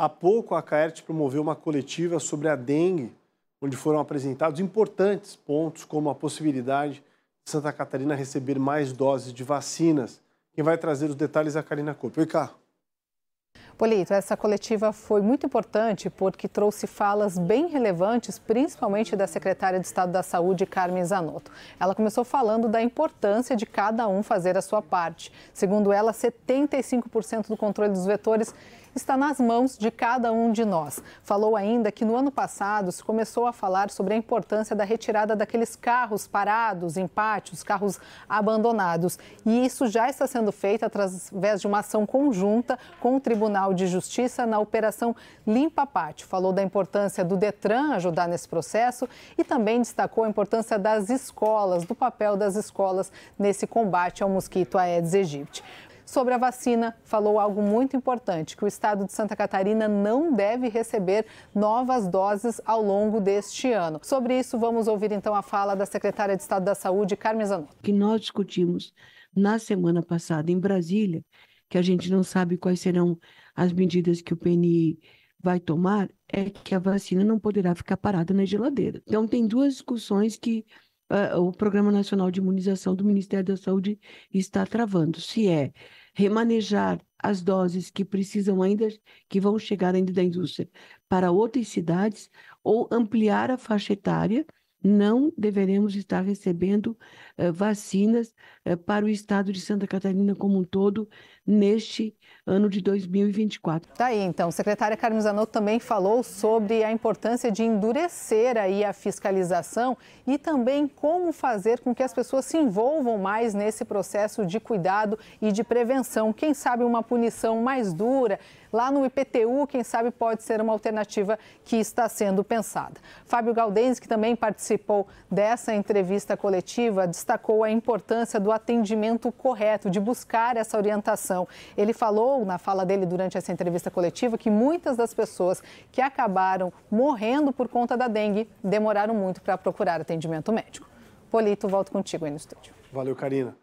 Há pouco, a CAERT promoveu uma coletiva sobre a dengue, onde foram apresentados importantes pontos, como a possibilidade de Santa Catarina receber mais doses de vacinas. Quem vai trazer os detalhes é a Karina Couto. Oi, Cá. Polito, essa coletiva foi muito importante porque trouxe falas bem relevantes, principalmente da secretária de Estado da Saúde, Carmen Zanotto. Ela começou falando da importância de cada um fazer a sua parte. Segundo ela, 75% do controle dos vetores está nas mãos de cada um de nós. Falou ainda que no ano passado se começou a falar sobre a importância da retirada daqueles carros parados em pátios, carros abandonados. E isso já está sendo feito através de uma ação conjunta com o Tribunal de Justiça na operação Limpa Pátio. Falou da importância do Detran ajudar nesse processo e também destacou a importância das escolas, do papel das escolas nesse combate ao mosquito Aedes aegypti. Sobre a vacina, falou algo muito importante: que o estado de Santa Catarina não deve receber novas doses ao longo deste ano. Sobre isso, vamos ouvir então a fala da secretária de Estado da Saúde, Carmen Zanotto. Que nós discutimos na semana passada em Brasília, que a gente não sabe quais serão as medidas que o PNI vai tomar, é que a vacina não poderá ficar parada na geladeira. Então, tem duas discussões que ah, o Programa Nacional de Imunização do Ministério da Saúde está travando: se é remanejar as doses que precisam ainda, que vão chegar ainda da indústria para outras cidades, ou ampliar a faixa etária não deveremos estar recebendo eh, vacinas eh, para o estado de Santa Catarina como um todo neste ano de 2024. Tá aí, então. Secretária Carmen Zanotto também falou sobre a importância de endurecer aí a fiscalização e também como fazer com que as pessoas se envolvam mais nesse processo de cuidado e de prevenção. Quem sabe uma punição mais dura lá no IPTU, quem sabe pode ser uma alternativa que está sendo pensada. Fábio Galdense, que também participa participou dessa entrevista coletiva destacou a importância do atendimento correto, de buscar essa orientação. Ele falou na fala dele durante essa entrevista coletiva que muitas das pessoas que acabaram morrendo por conta da dengue demoraram muito para procurar atendimento médico. Polito, volto contigo aí no estúdio. Valeu, Karina.